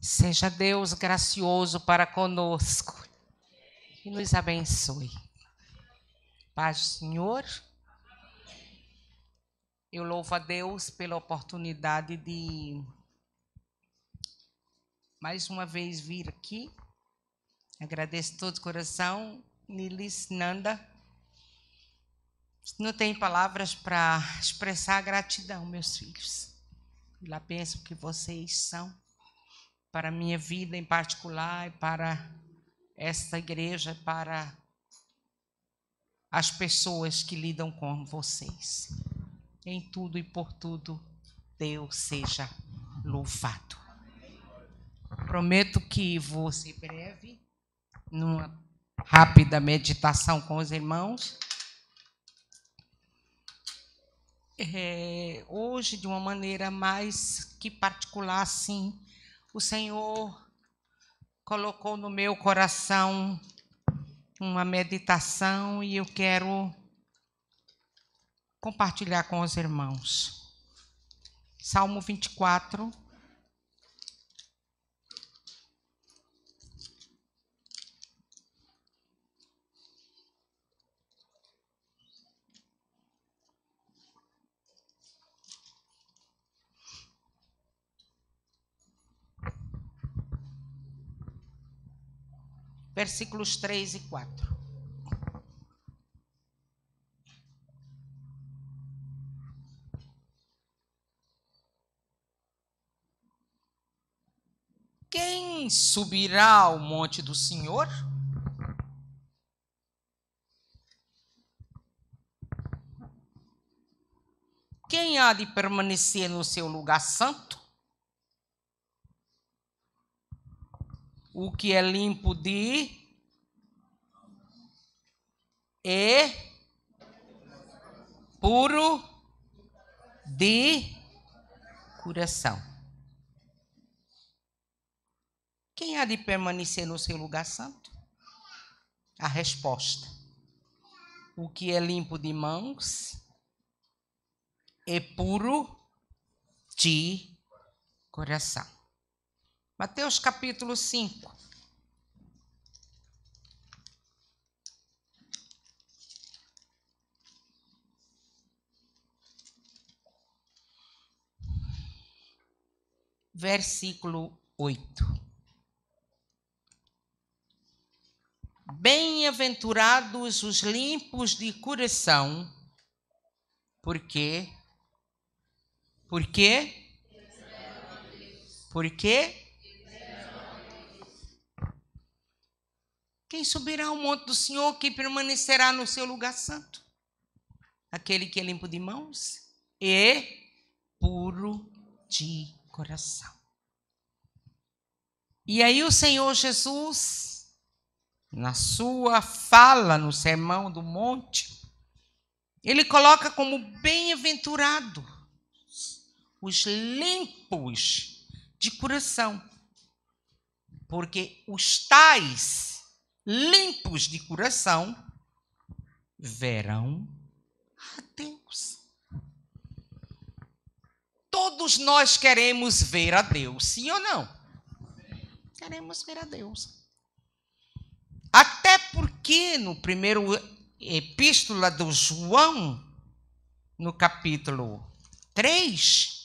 Seja Deus gracioso para conosco e nos abençoe. Paz, Senhor. Eu louvo a Deus pela oportunidade de mais uma vez vir aqui. Agradeço todo o coração, Nilis Nanda. Não tem palavras para expressar a gratidão, meus filhos, Lá penso que vocês são para a minha vida em particular, e para esta igreja, para as pessoas que lidam com vocês. Em tudo e por tudo, Deus seja louvado. Prometo que vou ser breve, numa rápida meditação com os irmãos. É, hoje, de uma maneira mais que particular, sim o Senhor colocou no meu coração uma meditação e eu quero compartilhar com os irmãos. Salmo 24, versículos 3 e 4. Quem subirá ao monte do Senhor? Quem há de permanecer no seu lugar santo? o que é limpo de e puro de coração. Quem há de permanecer no seu lugar santo? A resposta: o que é limpo de mãos é puro de coração. Mateus capítulo 5. Versículo 8. Bem-aventurados os limpos de coração, porque, porque, porque Quem subirá ao monte do Senhor, que permanecerá no seu lugar santo? Aquele que é limpo de mãos e puro de coração. E aí o Senhor Jesus, na sua fala no Sermão do Monte, ele coloca como bem-aventurado os limpos de coração, porque os tais limpos de coração, verão a Deus. Todos nós queremos ver a Deus, sim ou não? Queremos ver a Deus. Até porque no primeiro epístola do João, no capítulo 3,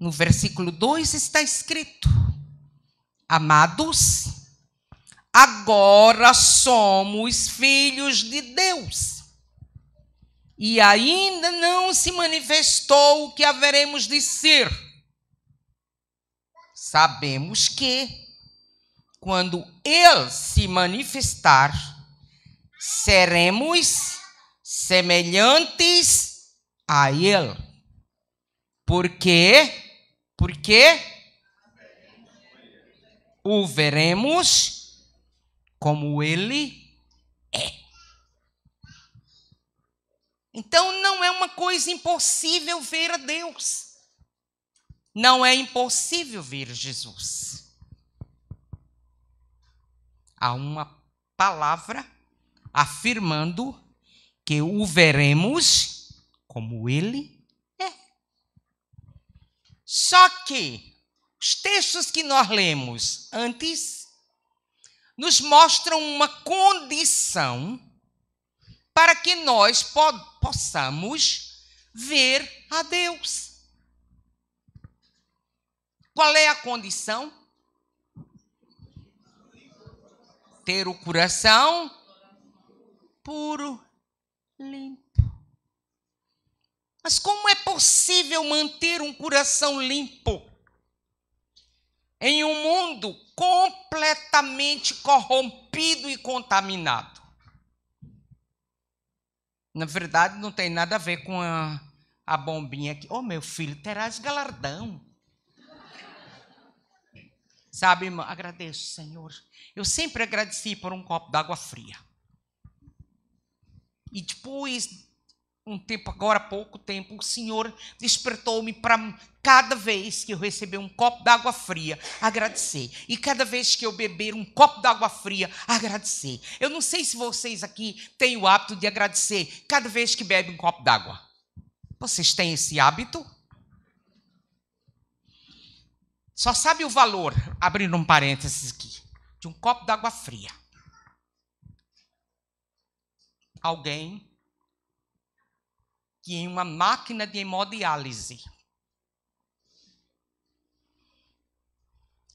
No versículo 2 está escrito: Amados, agora somos filhos de Deus. E ainda não se manifestou o que haveremos de ser. Sabemos que, quando Ele se manifestar, seremos semelhantes a Ele, porque porque o veremos como ele é. Então não é uma coisa impossível ver a Deus. Não é impossível ver Jesus. Há uma palavra afirmando que o veremos como ele só que os textos que nós lemos antes nos mostram uma condição para que nós po possamos ver a Deus. Qual é a condição? Ter o coração puro, limpo. Mas como é possível manter um coração limpo em um mundo completamente corrompido e contaminado? Na verdade, não tem nada a ver com a, a bombinha aqui. Oh, meu filho, terás galardão. Sabe, irmã, agradeço, Senhor. Eu sempre agradeci por um copo d'água fria. E depois um tempo agora, há pouco tempo, o Senhor despertou-me para cada vez que eu receber um copo d'água fria, agradecer. E cada vez que eu beber um copo d'água fria, agradecer. Eu não sei se vocês aqui têm o hábito de agradecer cada vez que bebem um copo d'água. Vocês têm esse hábito? Só sabe o valor, abrindo um parênteses aqui, de um copo d'água fria. Alguém que em uma máquina de hemodiálise,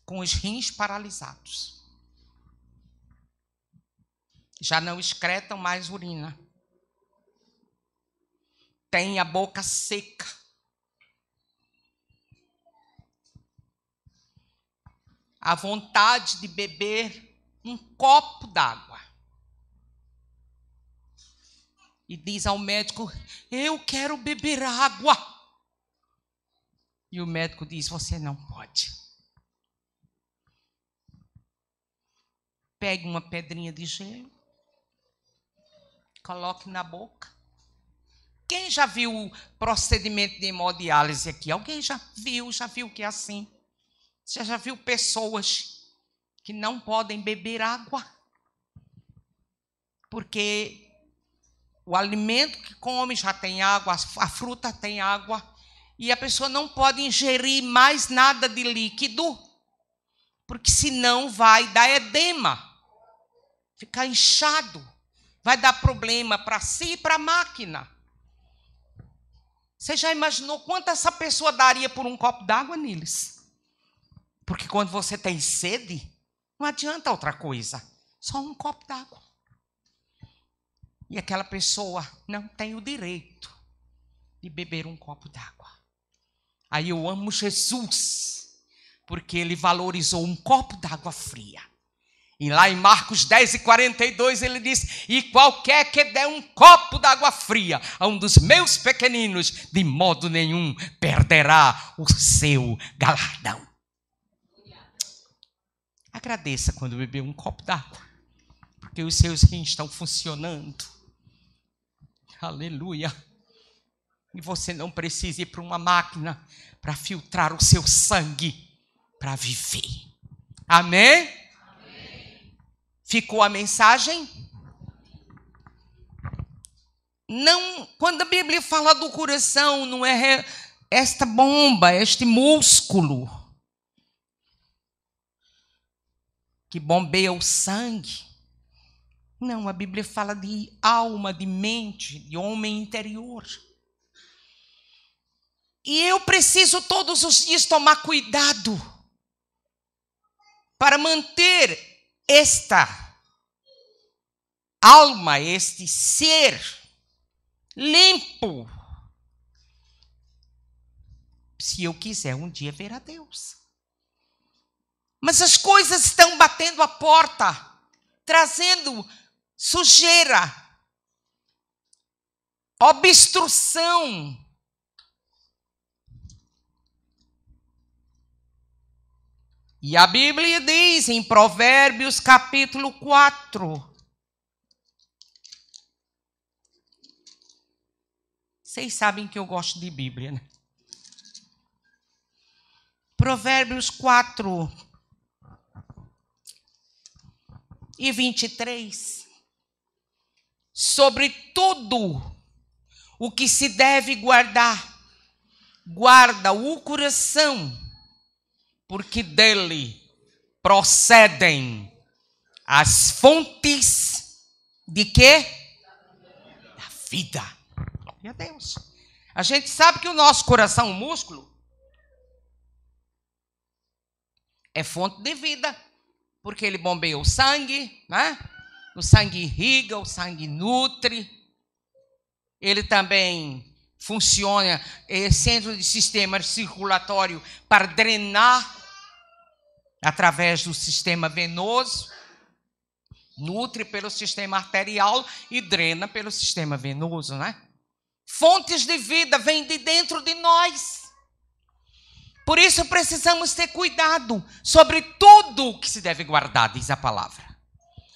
com os rins paralisados, já não excretam mais urina, têm a boca seca. A vontade de beber um copo d'água e diz ao médico: Eu quero beber água. E o médico diz: Você não pode. Pegue uma pedrinha de gelo, coloque na boca. Quem já viu o procedimento de hemodiálise aqui? Alguém já viu? Já viu que é assim? Você já viu pessoas que não podem beber água? Porque o alimento que come já tem água, a fruta tem água, e a pessoa não pode ingerir mais nada de líquido, porque senão vai dar edema, ficar inchado, vai dar problema para si e para a máquina. Você já imaginou quanto essa pessoa daria por um copo d'água, Niles? Porque quando você tem sede, não adianta outra coisa, só um copo d'água. E aquela pessoa não tem o direito de beber um copo d'água. Aí eu amo Jesus, porque ele valorizou um copo d'água fria. E lá em Marcos 10 e 42 ele diz: E qualquer que der um copo d'água fria a um dos meus pequeninos, de modo nenhum perderá o seu galardão. Agradeça quando beber um copo d'água, porque os seus rins estão funcionando. Aleluia. E você não precisa ir para uma máquina para filtrar o seu sangue para viver. Amém? Ficou a mensagem? Não, quando a Bíblia fala do coração, não é esta bomba, é este músculo que bombeia o sangue não, a Bíblia fala de alma, de mente, de homem interior. E eu preciso todos os dias tomar cuidado para manter esta alma, este ser limpo. Se eu quiser um dia ver a Deus. Mas as coisas estão batendo a porta, trazendo sujeira, obstrução. E a Bíblia diz em Provérbios capítulo 4. Vocês sabem que eu gosto de Bíblia, né? Provérbios 4 e 23 sobre tudo o que se deve guardar. Guarda o coração, porque dele procedem as fontes de quê? Da vida. Glória a Deus. A gente sabe que o nosso coração, o músculo, é fonte de vida, porque ele bombeia o sangue, né? O sangue irriga, o sangue nutre. Ele também funciona é centro de sistema circulatório para drenar através do sistema venoso, nutre pelo sistema arterial e drena pelo sistema venoso, né? Fontes de vida vêm de dentro de nós. Por isso precisamos ter cuidado sobre tudo que se deve guardar, diz a palavra.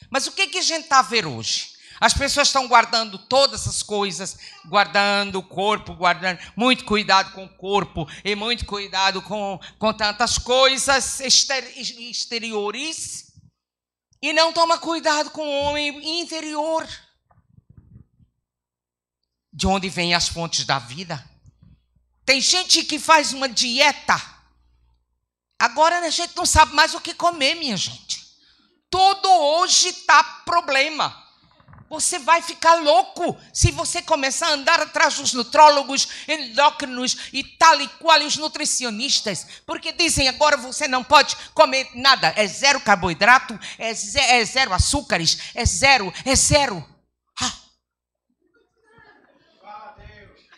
Mas o que, é que a gente está a ver hoje? As pessoas estão guardando todas essas coisas, guardando o corpo, guardando muito cuidado com o corpo e muito cuidado com, com tantas coisas exteriores e não toma cuidado com o homem interior. De onde vêm as fontes da vida? Tem gente que faz uma dieta. Agora a gente não sabe mais o que comer, minha gente hoje está problema. Você vai ficar louco se você começar a andar atrás dos nutrólogos, endócrinos e tal e qual, e os nutricionistas, porque dizem agora você não pode comer nada, é zero carboidrato, é, ze é zero açúcares, é zero, é zero. Ah.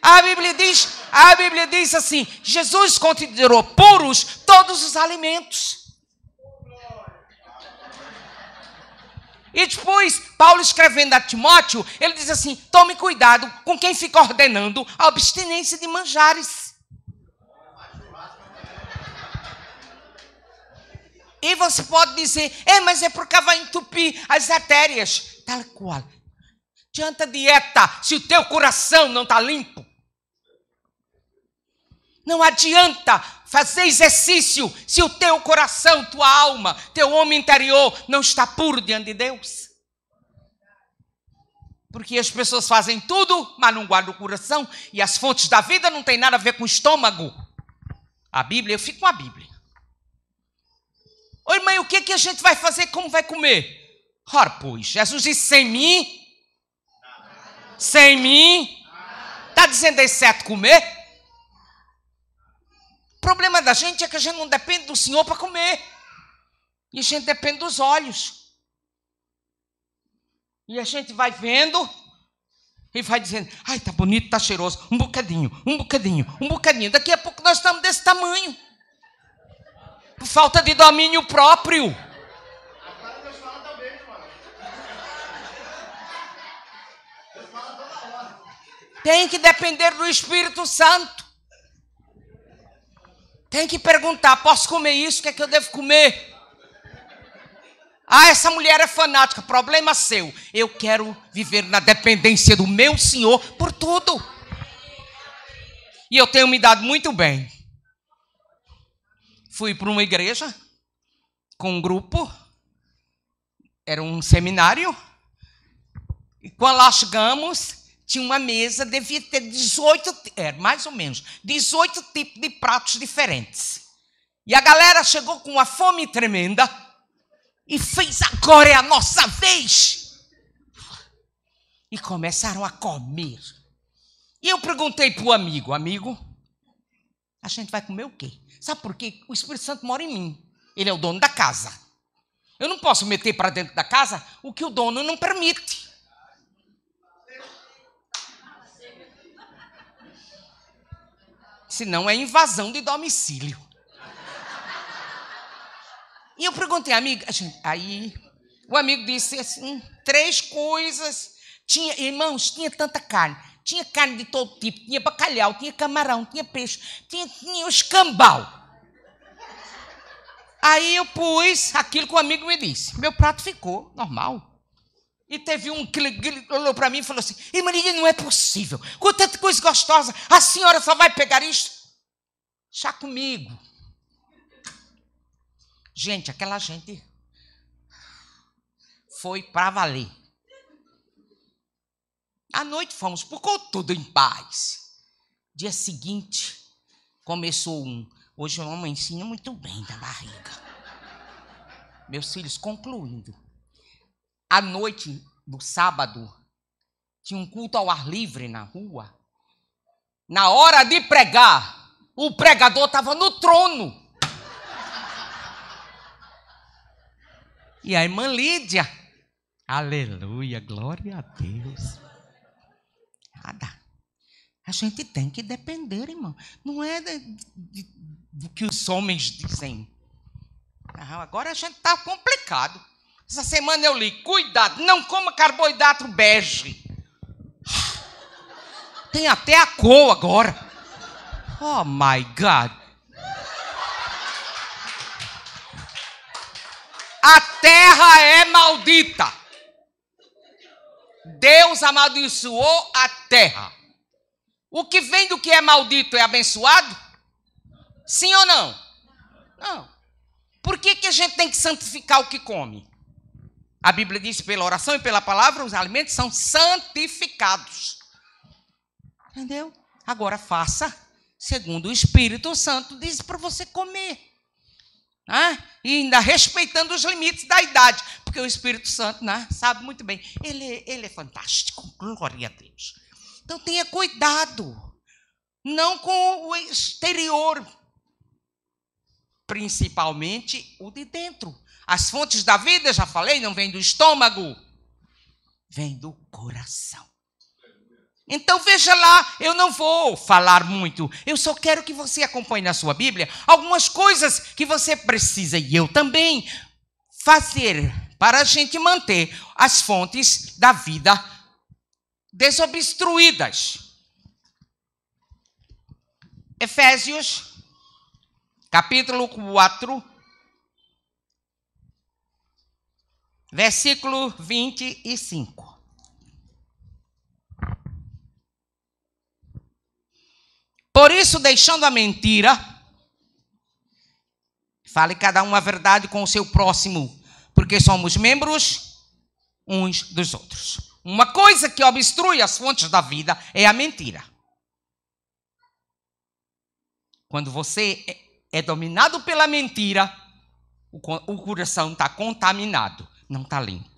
A Bíblia diz, a Bíblia diz assim: Jesus considerou puros todos os alimentos. E depois, Paulo escrevendo a Timóteo, ele diz assim: tome cuidado com quem fica ordenando a abstinência de manjares. E você pode dizer, é, mas é porque vai entupir as artérias. Tal qual. Adianta dieta se o teu coração não está limpo. Não adianta Fazer exercício se o teu coração, tua alma, teu homem interior não está puro diante de Deus. Porque as pessoas fazem tudo, mas não guardam o coração, e as fontes da vida não têm nada a ver com o estômago. A Bíblia, eu fico com a Bíblia. Oi, mãe, o que, é que a gente vai fazer? Como vai comer? Ora, pois, Jesus disse: sem mim, sem mim, está dizendo aí certo comer? problema da gente é que a gente não depende do Senhor para comer. E a gente depende dos olhos. E a gente vai vendo e vai dizendo: ai, tá bonito, tá cheiroso. Um bocadinho, um bocadinho, um bocadinho. Daqui a pouco nós estamos desse tamanho. Por falta de domínio próprio. Tem que depender do Espírito Santo. Tem que perguntar: posso comer isso? O que é que eu devo comer? Ah, essa mulher é fanática, problema seu. Eu quero viver na dependência do meu Senhor por tudo. E eu tenho me dado muito bem. Fui para uma igreja com um grupo, era um seminário, e quando lá chegamos, tinha uma mesa, devia ter 18, é, mais ou menos, 18 tipos de pratos diferentes. E a galera chegou com uma fome tremenda e fez agora é a nossa vez. E começaram a comer. E eu perguntei para o amigo, amigo, a gente vai comer o quê? Sabe por quê? O Espírito Santo mora em mim. Ele é o dono da casa. Eu não posso meter para dentro da casa o que o dono não permite. senão é invasão de domicílio. E eu perguntei, amiga, aí o amigo disse assim, três coisas. Tinha, irmãos, tinha tanta carne. Tinha carne de todo tipo, tinha bacalhau, tinha camarão, tinha peixe, tinha, tinha escambau. Aí eu pus aquilo que o amigo me disse. Meu prato ficou normal. E teve um que olhou para mim e falou assim: E Maria, não é possível. Com tanta coisa gostosa, a senhora só vai pegar isso? Chá comigo. Gente, aquela gente foi para valer. À noite fomos por tudo em paz. Dia seguinte, começou um. Hoje a mãe ensina muito bem da barriga. Meus filhos concluindo à noite do sábado, tinha um culto ao ar livre na rua. Na hora de pregar, o pregador estava no trono. E a irmã Lídia, aleluia, glória a Deus. Nada. A gente tem que depender, irmão. Não é de, de, do que os homens dizem. Agora a gente está complicado. Essa semana eu li: cuidado, não coma carboidrato bege. Tem até a cor agora. Oh my God. A terra é maldita. Deus amaldiçoou a terra. O que vem do que é maldito é abençoado? Sim ou não? Não. Por que, que a gente tem que santificar o que come? A Bíblia diz: pela oração e pela palavra, os alimentos são santificados. Entendeu? Agora faça segundo o Espírito Santo diz para você comer. Né? e ainda respeitando os limites da idade, porque o Espírito Santo né, sabe muito bem, ele, ele é fantástico, glória a Deus. Então tenha cuidado, não com o exterior, principalmente o de dentro. As fontes da vida, já falei, não vêm do estômago, vêm do coração. Então veja lá, eu não vou falar muito, eu só quero que você acompanhe na sua Bíblia algumas coisas que você precisa, e eu também, fazer para a gente manter as fontes da vida desobstruídas. Efésios, capítulo 4, versículo 25. Por isso, deixando a mentira, fale cada um a verdade com o seu próximo, porque somos membros uns dos outros. Uma coisa que obstrui as fontes da vida é a mentira. Quando você é, é dominado pela mentira, o coração está contaminado não está limpo.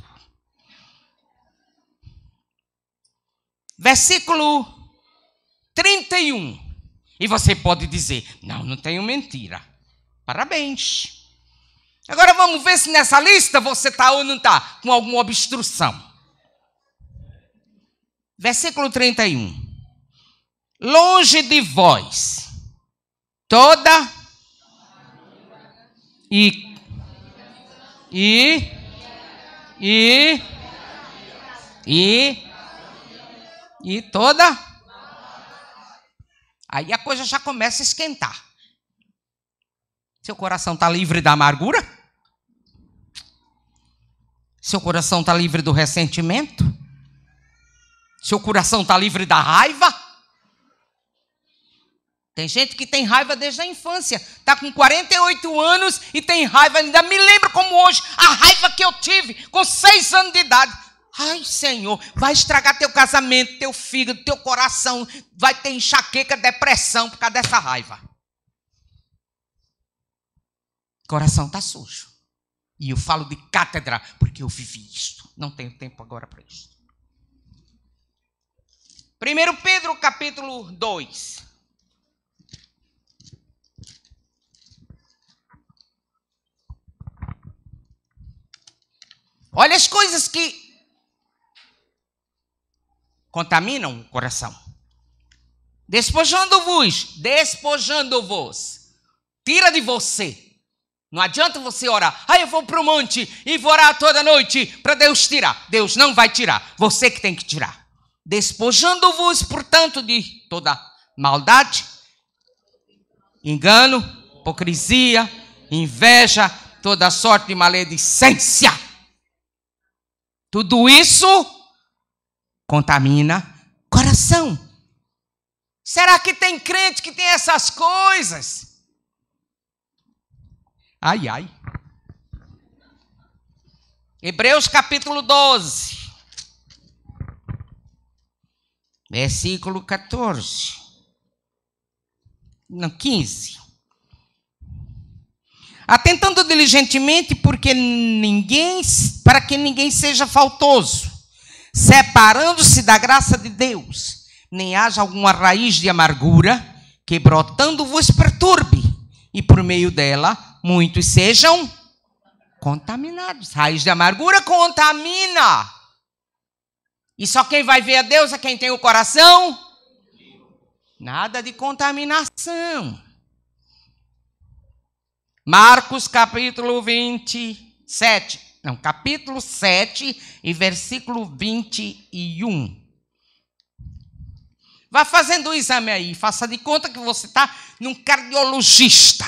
Versículo 31. E você pode dizer: não, não tenho mentira. Parabéns. Agora vamos ver se nessa lista você está ou não está com alguma obstrução. Versículo 31. Longe de vós toda e e e e e toda aí a coisa já começa a esquentar. Seu coração está livre da amargura? Seu coração está livre do ressentimento? Seu coração está livre da raiva? Tem gente que tem raiva desde a infância. Está com 48 anos e tem raiva. Ainda me lembro como hoje a raiva que eu tive com seis anos de idade. Ai, Senhor, vai estragar teu casamento, teu fígado, teu coração. Vai ter enxaqueca, depressão por causa dessa raiva. O coração está sujo. E eu falo de cátedra porque eu vivi isto. Não tenho tempo agora para isso. 1 Pedro capítulo 2. Olha as coisas que contaminam o coração. Despojando-vos, despojando-vos. Tira de você. Não adianta você orar. Ah, eu vou para o monte e vou orar toda noite para Deus tirar. Deus não vai tirar. Você que tem que tirar. Despojando-vos, portanto, de toda maldade, engano, hipocrisia, inveja, toda sorte de maledicência tudo isso contamina coração. Será que tem crente que tem essas coisas? Ai, ai. Hebreus capítulo 12, versículo 14. Não, 15. Atentando diligentemente porque ninguém, para que ninguém seja faltoso, separando-se da graça de Deus, nem haja alguma raiz de amargura que brotando vos perturbe, e por meio dela muitos sejam contaminados. Raiz de amargura contamina. E só quem vai ver a Deus é quem tem o coração. Nada de contaminação. Marcos capítulo 27. Não, capítulo 7 e versículo 21. Vá fazendo o um exame aí, faça de conta que você está num cardiologista.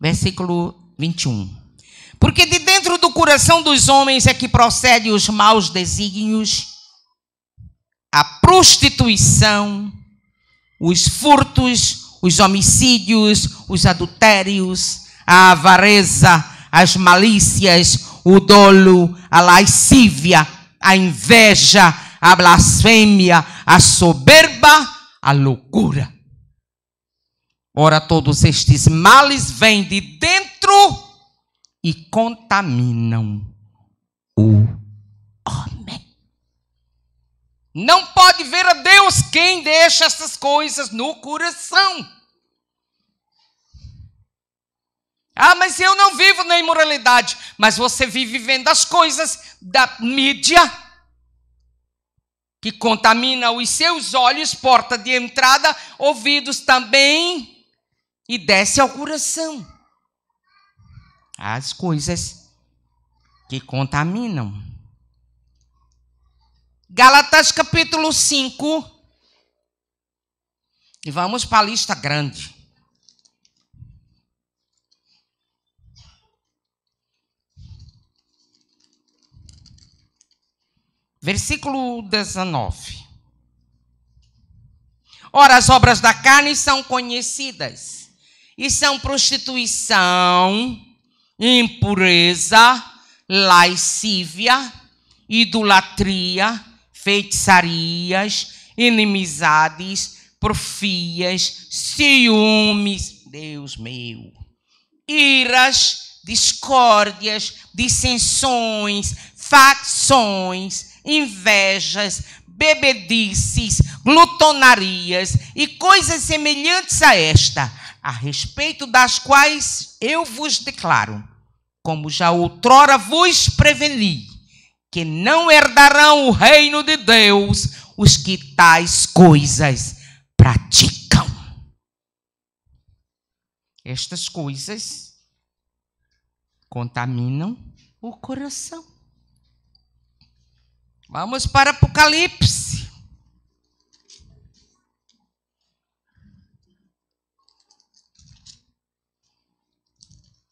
Versículo 21. Porque de dentro do coração dos homens é que procedem os maus desígnios a prostituição, os furtos, os homicídios, os adultérios, a avareza, as malícias, o dolo, a lascívia, a inveja, a blasfêmia, a soberba, a loucura. Ora, todos estes males vêm de dentro e contaminam o não pode ver a Deus quem deixa essas coisas no coração. Ah, mas eu não vivo na imoralidade. Mas você vive vendo as coisas da mídia que contamina os seus olhos, porta de entrada, ouvidos também, e desce ao coração. As coisas que contaminam. Galatas capítulo 5. E vamos para a lista grande. Versículo 19. Ora, as obras da carne são conhecidas e são prostituição, impureza, lascívia, idolatria, feitiçarias, inimizades, profias, ciúmes, Deus meu, iras, discórdias, dissensões, facções, invejas, bebedices, glutonarias e coisas semelhantes a esta, a respeito das quais eu vos declaro, como já outrora vos preveni que não herdarão o reino de Deus os que tais coisas praticam. Estas coisas contaminam o coração. Vamos para Apocalipse.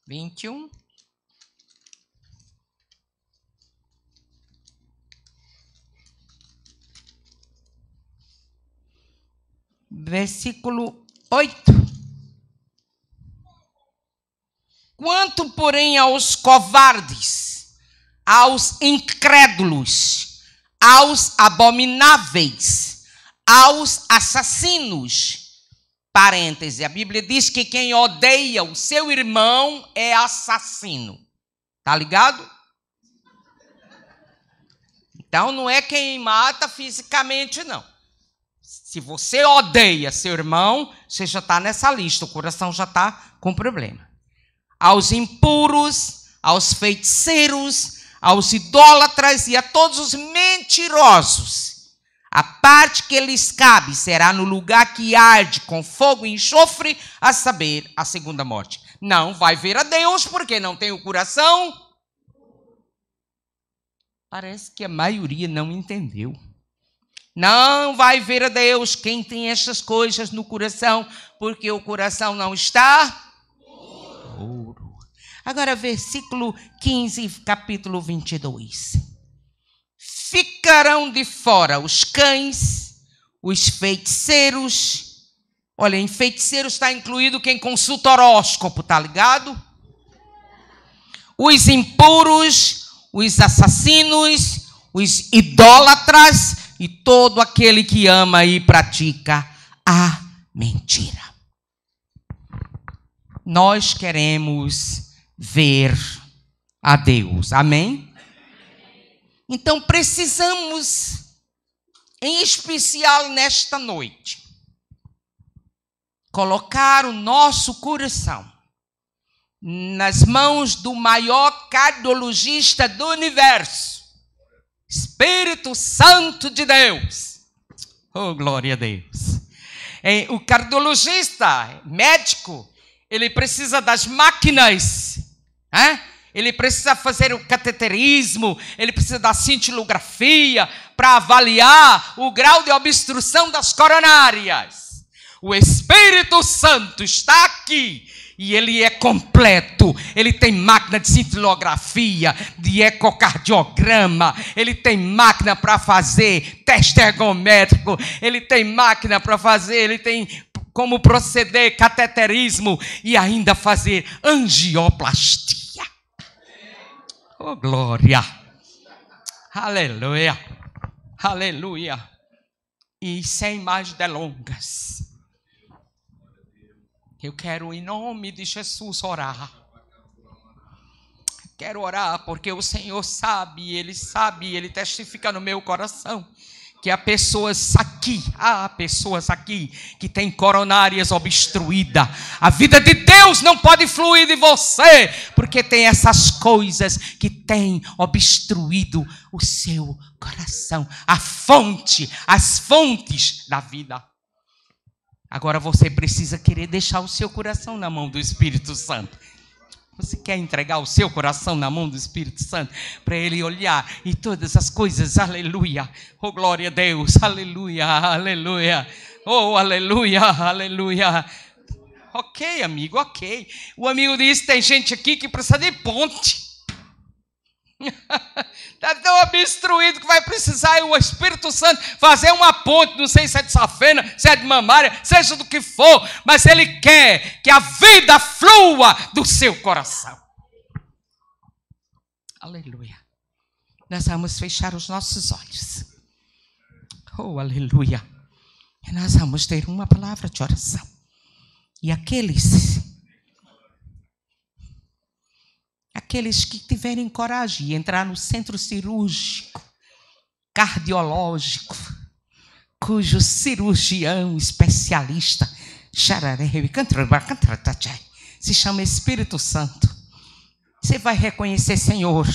Vinte e um. versículo 8. Quanto, porém, aos covardes, aos incrédulos, aos abomináveis, aos assassinos, parêntese, a Bíblia diz que quem odeia o seu irmão é assassino. Tá ligado? Então não é quem mata fisicamente, não. Se você odeia seu irmão, você já está nessa lista, o coração já está com problema. Aos impuros, aos feiticeiros, aos idólatras e a todos os mentirosos. A parte que lhes cabe será no lugar que arde com fogo e enxofre, a saber, a segunda morte. Não vai ver a Deus porque não tem o coração. Parece que a maioria não entendeu. Não vai ver a Deus quem tem estas coisas no coração, porque o coração não está ouro. Agora, versículo 15, capítulo 22. Ficarão de fora os cães, os feiticeiros. Olha, em feiticeiro está incluído quem consulta horóscopo, tá ligado? Os impuros, os assassinos, os idólatras e todo aquele que ama e pratica a mentira. Nós queremos ver a Deus. Amém? Então precisamos, em especial nesta noite, colocar o nosso coração nas mãos do maior cardiologista do universo Espírito Santo de Deus. Oh, glória a Deus. O cardiologista, médico, ele precisa das máquinas, hein? ele precisa fazer o cateterismo, ele precisa da cintilografia para avaliar o grau de obstrução das coronárias. O Espírito Santo está aqui e ele é completo. Ele tem máquina de cintilografia, de ecocardiograma. Ele tem máquina para fazer teste ergométrico. Ele tem máquina para fazer. Ele tem como proceder cateterismo e ainda fazer angioplastia. Oh, glória! Aleluia! Aleluia! E sem mais delongas. Eu quero, em nome de Jesus, orar. Quero orar porque o Senhor sabe, Ele sabe, Ele testifica no meu coração que há pessoas aqui, há pessoas aqui que têm coronárias obstruída. A vida de Deus não pode fluir de você, porque tem essas coisas que têm obstruído o seu coração, a fonte, as fontes da vida. Agora você precisa querer deixar o seu coração na mão do Espírito Santo. Você quer entregar o seu coração na mão do Espírito Santo para ele olhar e todas as coisas, aleluia. Oh, glória a Deus, aleluia, aleluia. Oh, aleluia, aleluia. Ok, amigo, ok. O amigo disse: tem gente aqui que precisa de ponte. Está tão obstruído que vai precisar o Espírito Santo fazer uma ponte. Não sei se é de safena, se é de mamária, seja do que for, mas Ele quer que a vida flua do seu coração. Aleluia. Nós vamos fechar os nossos olhos. Oh, aleluia. E nós vamos ter uma palavra de oração. E aqueles Aqueles que tiverem coragem de entrar no centro cirúrgico, cardiológico, cujo cirurgião especialista tá, se chama Espírito Santo. Você vai reconhecer, Senhor,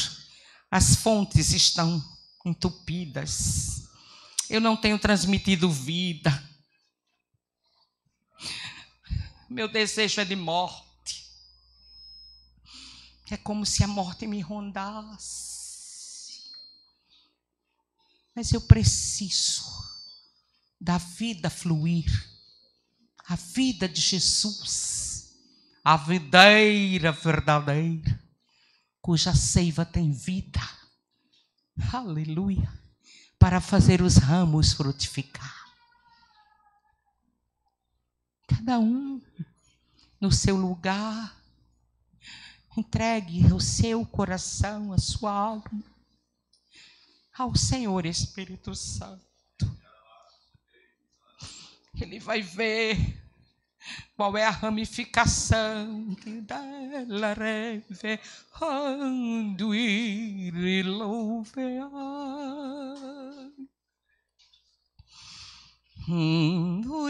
as fontes estão entupidas. Eu não tenho transmitido vida. Meu desejo é de morte. É como se a morte me rondasse. Mas eu preciso da vida fluir. A vida de Jesus. A videira verdadeira, cuja seiva tem vida. Aleluia. Para fazer os ramos frutificar. Cada um no seu lugar Entregue o seu coração, a sua alma ao Senhor Espírito Santo. Ele vai ver qual é a ramificação que dela revelando e louvear.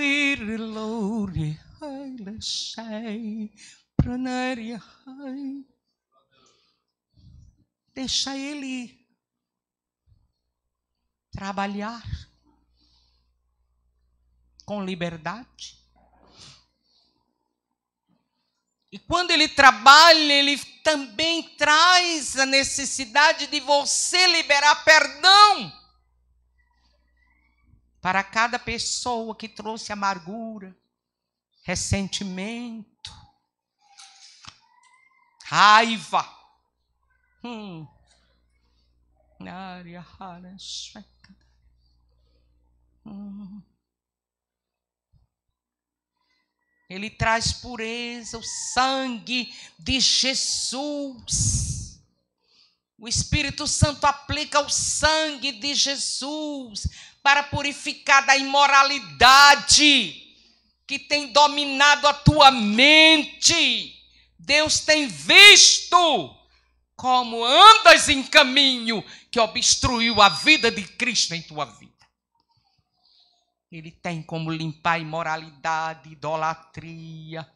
Ir loure, ele sei, pranaria vai. Deixa ele trabalhar com liberdade. E quando ele trabalha, ele também traz a necessidade de você liberar perdão para cada pessoa que trouxe amargura, ressentimento, raiva. Hum. hum. Ele traz pureza, o sangue de Jesus. O Espírito Santo aplica o sangue de Jesus para purificar da imoralidade que tem dominado a tua mente. Deus tem visto como andas em caminho que obstruiu a vida de Cristo em tua vida. Ele tem como limpar imoralidade, idolatria,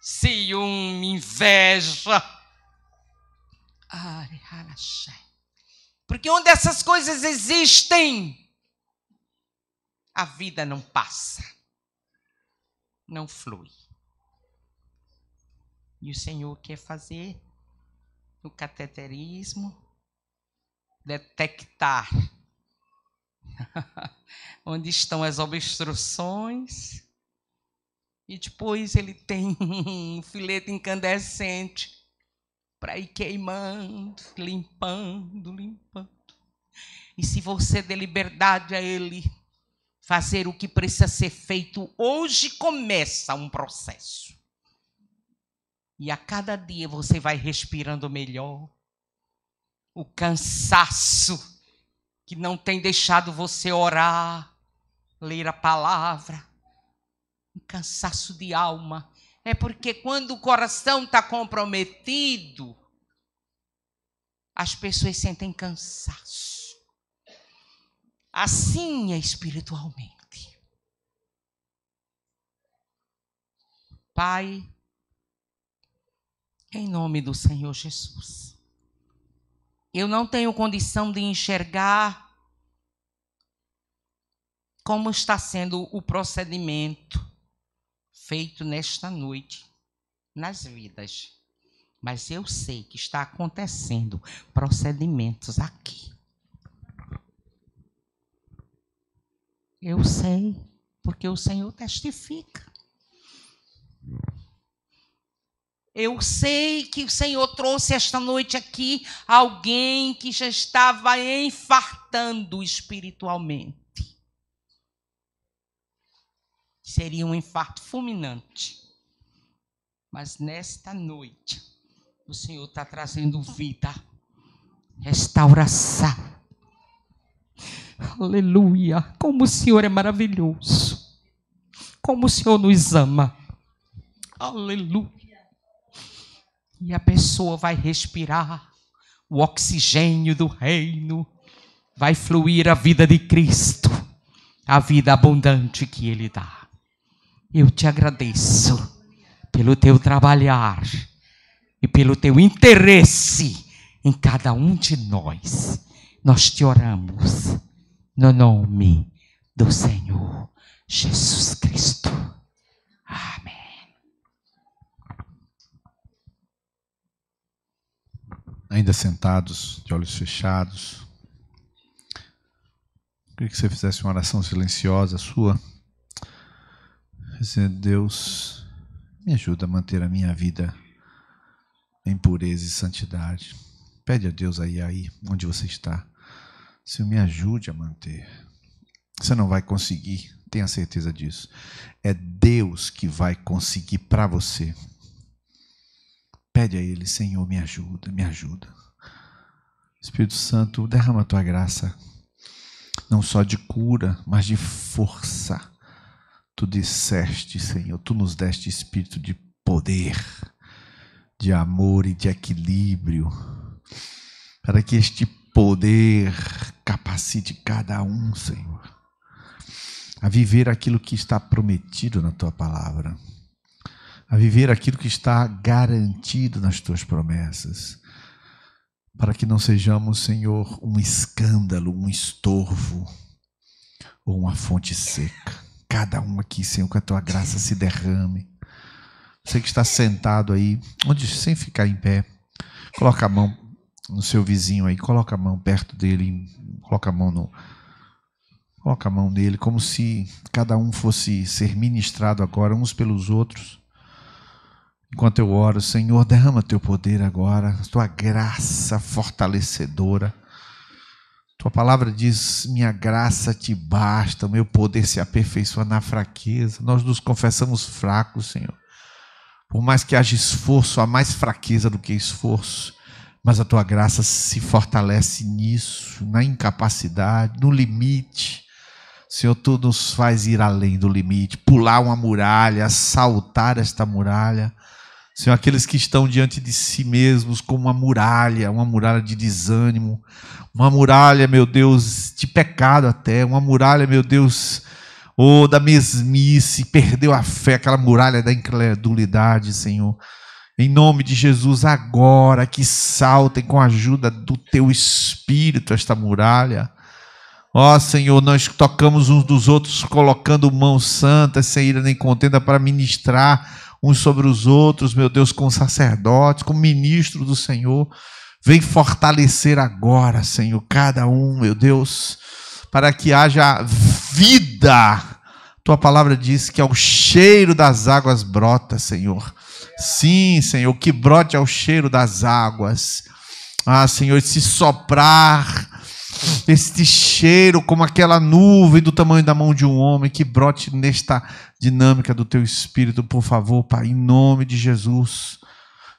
ciúme, inveja. Porque onde essas coisas existem, a vida não passa não flui. E o Senhor quer fazer o cateterismo detectar onde estão as obstruções. E depois ele tem um filete incandescente para ir queimando, limpando, limpando. E se você der liberdade a ele, fazer o que precisa ser feito hoje começa um processo. E a cada dia você vai respirando melhor. O cansaço que não tem deixado você orar, ler a palavra, um cansaço de alma. É porque quando o coração está comprometido, as pessoas sentem cansaço Assim é espiritualmente. Pai, em nome do Senhor Jesus, eu não tenho condição de enxergar como está sendo o procedimento feito nesta noite nas vidas. Mas eu sei que está acontecendo procedimentos aqui. Eu sei, porque o Senhor testifica. Eu sei que o Senhor trouxe esta noite aqui alguém que já estava infartando espiritualmente. Seria um infarto fulminante. Mas nesta noite, o Senhor está trazendo vida, restauração Aleluia. Como o Senhor é maravilhoso. Como o Senhor nos ama. Aleluia. E a pessoa vai respirar o oxigênio do reino. Vai fluir a vida de Cristo. A vida abundante que Ele dá. Eu te agradeço pelo teu trabalhar e pelo teu interesse em cada um de nós. Nós te oramos no nome do Senhor Jesus Cristo. Amém. Ainda sentados, de olhos fechados, queria que você fizesse uma oração silenciosa sua, dizendo: Deus, me ajuda a manter a minha vida em pureza e santidade. Pede a Deus aí, aí, onde você está Senhor, me ajude a manter. Você não vai conseguir, tenha certeza disso. É Deus que vai conseguir para você. Pede a Ele, Senhor, me ajuda, me ajuda. Espírito Santo, derrama a tua graça, não só de cura, mas de força. Tu disseste, Senhor, tu nos deste espírito de poder, de amor e de equilíbrio, para que este poder capacite cada um, Senhor, a viver aquilo que está prometido na tua palavra, a viver aquilo que está garantido nas tuas promessas, para que não sejamos, Senhor, um escândalo, um estorvo ou uma fonte seca. Cada um aqui, Senhor, que a tua graça se derrame. Você que está sentado aí, onde sem ficar em pé, coloca a mão no seu vizinho aí, coloca a mão perto dele, coloca a mão no coloca a mão nele, como se cada um fosse ser ministrado agora uns pelos outros. Enquanto eu oro, Senhor, derrama teu poder agora, tua graça fortalecedora. Tua palavra diz: "Minha graça te basta, meu poder se aperfeiçoa na fraqueza". Nós nos confessamos fracos, Senhor. Por mais que haja esforço, há mais fraqueza do que esforço. Mas a tua graça se fortalece nisso, na incapacidade, no limite. Senhor, tu nos faz ir além do limite, pular uma muralha, saltar esta muralha. Senhor, aqueles que estão diante de si mesmos como uma muralha, uma muralha de desânimo, uma muralha, meu Deus, de pecado até, uma muralha, meu Deus, ou oh, da mesmice, perdeu a fé, aquela muralha da incredulidade, Senhor. Em nome de Jesus, agora que saltem com a ajuda do teu espírito esta muralha. Ó Senhor, nós tocamos uns dos outros colocando mão santa, sem ira nem contenda, para ministrar uns sobre os outros, meu Deus, com sacerdotes, com ministro do Senhor. Vem fortalecer agora, Senhor, cada um, meu Deus, para que haja vida. Tua palavra diz que ao cheiro das águas brota, Senhor. Sim, Senhor, que brote ao cheiro das águas. Ah, Senhor, se soprar este cheiro como aquela nuvem do tamanho da mão de um homem, que brote nesta dinâmica do teu espírito, por favor, Pai, em nome de Jesus.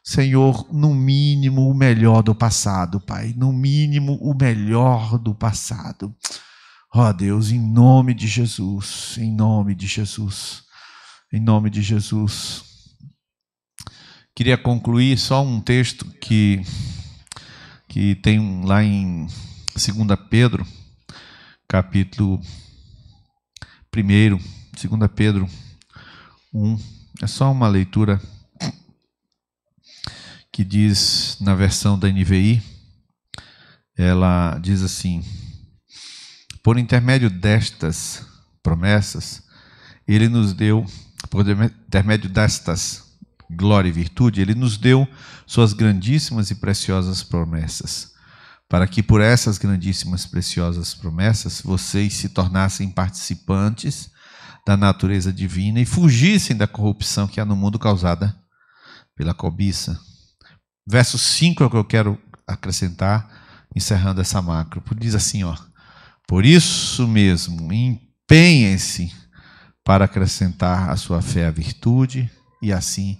Senhor, no mínimo o melhor do passado, Pai, no mínimo o melhor do passado. Ó oh, Deus, em nome de Jesus, em nome de Jesus, em nome de Jesus. Queria concluir só um texto que, que tem lá em 2 Pedro, capítulo 1, 2 Pedro 1. É só uma leitura que diz na versão da NVI, ela diz assim: Por intermédio destas promessas, ele nos deu, por intermédio destas glória e virtude, ele nos deu suas grandíssimas e preciosas promessas, para que por essas grandíssimas e preciosas promessas vocês se tornassem participantes da natureza divina e fugissem da corrupção que há no mundo causada pela cobiça. Verso 5 é o que eu quero acrescentar, encerrando essa macro. Diz assim, ó: Por isso mesmo, empenhem-se para acrescentar à sua fé a virtude e assim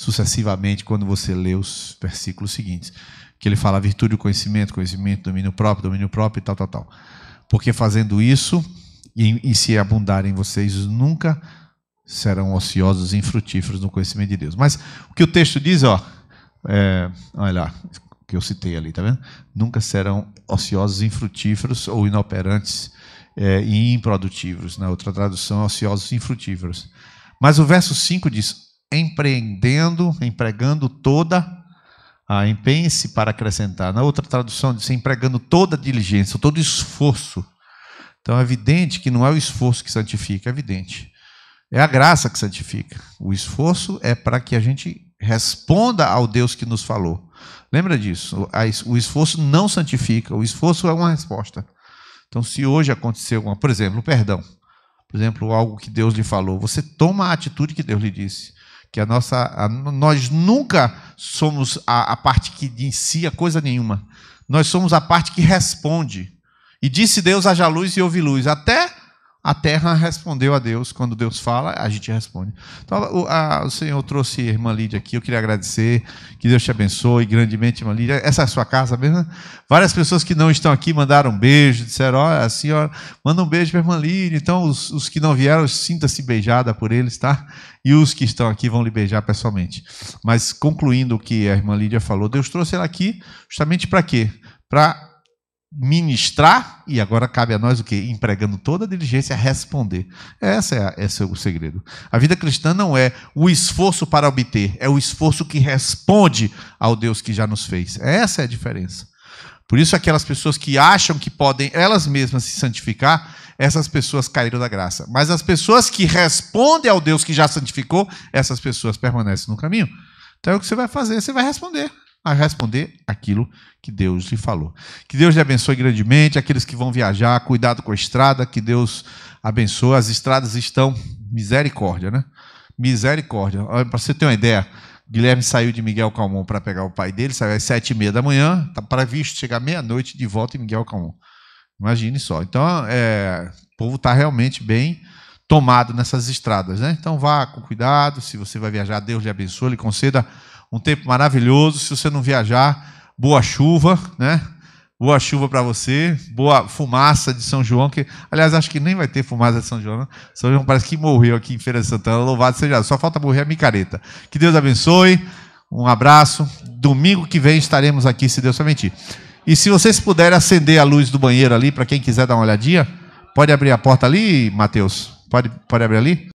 sucessivamente quando você lê os versículos seguintes. Que ele fala virtude, conhecimento, conhecimento, domínio próprio, domínio próprio e tal, tal, tal. Porque fazendo isso, e, e se abundarem vocês, nunca serão ociosos e infrutíferos no conhecimento de Deus. Mas o que o texto diz, ó, é, olha lá, que eu citei ali, tá vendo? Nunca serão ociosos, infrutíferos ou inoperantes é, e improdutivos. Na outra tradução, ociosos e infrutíferos. Mas o verso 5 diz: empreendendo, empregando toda a empenhe-se para acrescentar. Na outra tradução diz empregando toda diligência, todo esforço. Então é evidente que não é o esforço que santifica, é evidente. É a graça que santifica. O esforço é para que a gente responda ao Deus que nos falou. Lembra disso? O esforço não santifica, o esforço é uma resposta. Então, se hoje aconteceu alguma, por exemplo, o perdão, por exemplo, algo que Deus lhe falou, você toma a atitude que Deus lhe disse que a nossa, a, nós nunca somos a, a parte que inicia é coisa nenhuma. Nós somos a parte que responde. E disse Deus: haja luz e houve luz. Até a terra respondeu a Deus. Quando Deus fala, a gente responde. Então, a, a, o, Senhor trouxe a irmã Lídia aqui. Eu queria agradecer. Que Deus te abençoe grandemente, irmã Lídia. Essa é a sua casa mesmo? Né? Várias pessoas que não estão aqui mandaram um beijo. Disseram: Olha, a senhora, manda um beijo para a irmã Lídia. Então, os, os que não vieram, sinta-se beijada por eles, tá? E os que estão aqui vão lhe beijar pessoalmente. Mas, concluindo o que a irmã Lídia falou, Deus trouxe ela aqui justamente para quê? Para ministrar e agora cabe a nós o que empregando toda a diligência responder essa é a, esse é o segredo a vida cristã não é o esforço para obter é o esforço que responde ao Deus que já nos fez essa é a diferença por isso aquelas pessoas que acham que podem elas mesmas se santificar essas pessoas caíram da graça mas as pessoas que respondem ao Deus que já santificou essas pessoas permanecem no caminho então é o que você vai fazer você vai responder a responder aquilo que Deus lhe falou. Que Deus lhe abençoe grandemente, aqueles que vão viajar, cuidado com a estrada, que Deus abençoe. As estradas estão misericórdia, né? Misericórdia. Para você ter uma ideia, Guilherme saiu de Miguel Calmon para pegar o pai dele, saiu às sete e meia da manhã, está previsto chegar meia-noite de volta em Miguel Calmon. Imagine só. Então, é, o povo está realmente bem tomado nessas estradas, né? Então vá com cuidado, se você vai viajar, Deus lhe abençoe, lhe conceda um tempo maravilhoso. Se você não viajar, boa chuva, né? Boa chuva para você, boa fumaça de São João, que aliás acho que nem vai ter fumaça de São João. Né? São João parece que morreu aqui em Feira de Santana, louvado seja. Só falta morrer a micareta. Que Deus abençoe. Um abraço. Domingo que vem estaremos aqui, se Deus permitir. E se vocês puderem acender a luz do banheiro ali para quem quiser dar uma olhadinha, pode abrir a porta ali, Mateus. Pode, pode abrir ali?